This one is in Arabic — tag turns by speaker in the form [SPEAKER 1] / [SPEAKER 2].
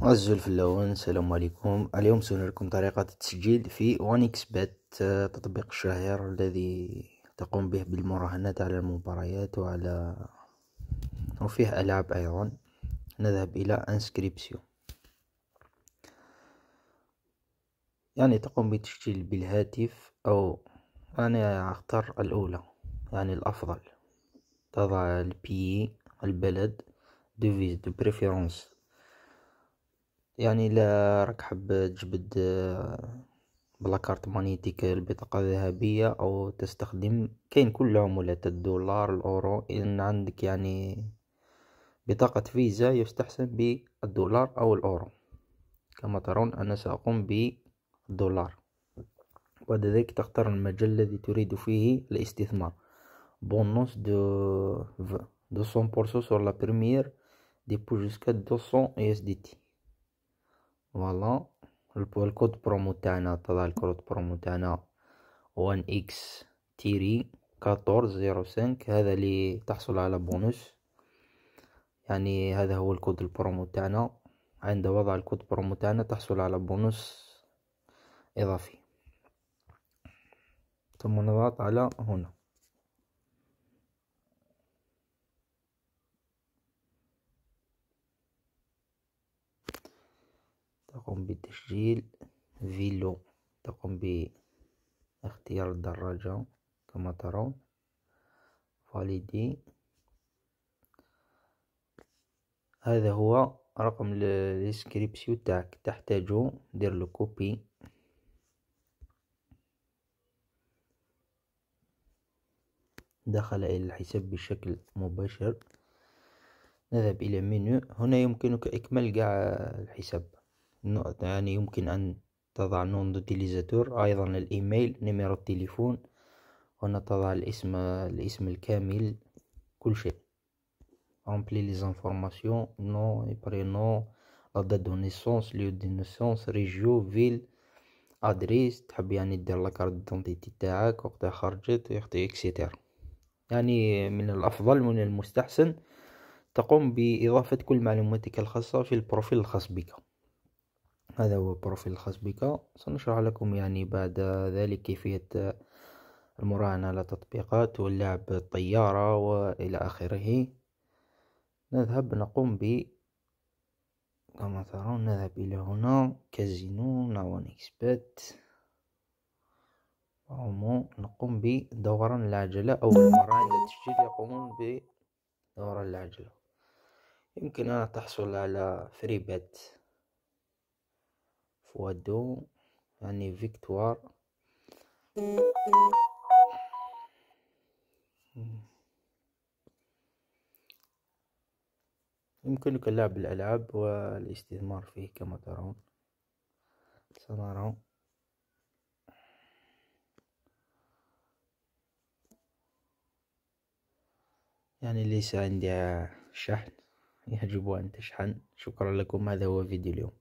[SPEAKER 1] في اللون السلام عليكم اليوم سنريكم لكم طريقة التسجيل في وانكس بات آه، تطبيق الشهير الذي تقوم به بالمراهنات على المباريات وعلى وفيه ألعاب أيضا نذهب إلى انسكريبسيو يعني تقوم بتسجيل بالهاتف أو أنا يعني أختار الأولى يعني الأفضل تضع البي البلد ديفيز دو بريفيرونس يعني الا راك حاب تجبد آه، بلاكارت مانيتيك البطاقة الذهبية او تستخدم كاين كل العملات الدولار الاورو ان عندك يعني بطاقة فيزا يستحسن بالدولار او الاورو كما ترون انا ساقوم بالدولار بعد ذلك تختار المجال الذي تريد فيه الاستثمار بونوس دو 200% sur la première dépôt جوسكا 200 تي فوالا الكود برومو تاعنا طلع الكود برومو تاعنا 1 اكس تيري 1405 هذا اللي تحصل على بونس يعني هذا هو الكود البرومو تاعنا عند وضع الكود برومو تاعنا تحصل على بونص اضافي ثم نضغط على هنا تقوم بتسجيل فيلو تقوم باختيار الدراجة كما ترون فاليدي هذا هو رقم الديسكريبسيو تاعك تحتاجو دير له كوبي دخل الى الحساب بشكل مباشر نذهب الى منيو هنا يمكنك اكمال قاع الحساب يعني يمكن أن تضع نون دوتيليزاتور أيضا الإيميل نمرة التليفون هنا تضع الاسم الاسم الكامل كل شيء امبلي لي زانفورماسيون نو اي برينو la date دو نيسونس lieu de naissance région ادريس تحب يعني دير كارت دونتيتي تاعك وقتها خرجت اكسيتيرا يعني من الافضل من المستحسن تقوم باضافه كل معلوماتك الخاصه في البروفيل الخاص بك هذا هو البروفيل الخاص بك سنشرح لكم يعني بعد ذلك كيفية المراهنة على تطبيقات واللعب الطيارة وإلى آخره نذهب نقوم ب كما ترون نذهب إلى هنا كازينو نعوان إكسبات نقوم بدوران العجلة أو المراهنة للتسجيل يقومون بدوران العجلة يمكن أن تحصل على فري بات فوا دو يعني فيكتوار يمكنك لعب الألعاب والاستثمار فيه كما ترون سنرى يعني ليس عندي شحن يجب أن تشحن شكرا لكم هذا هو فيديو اليوم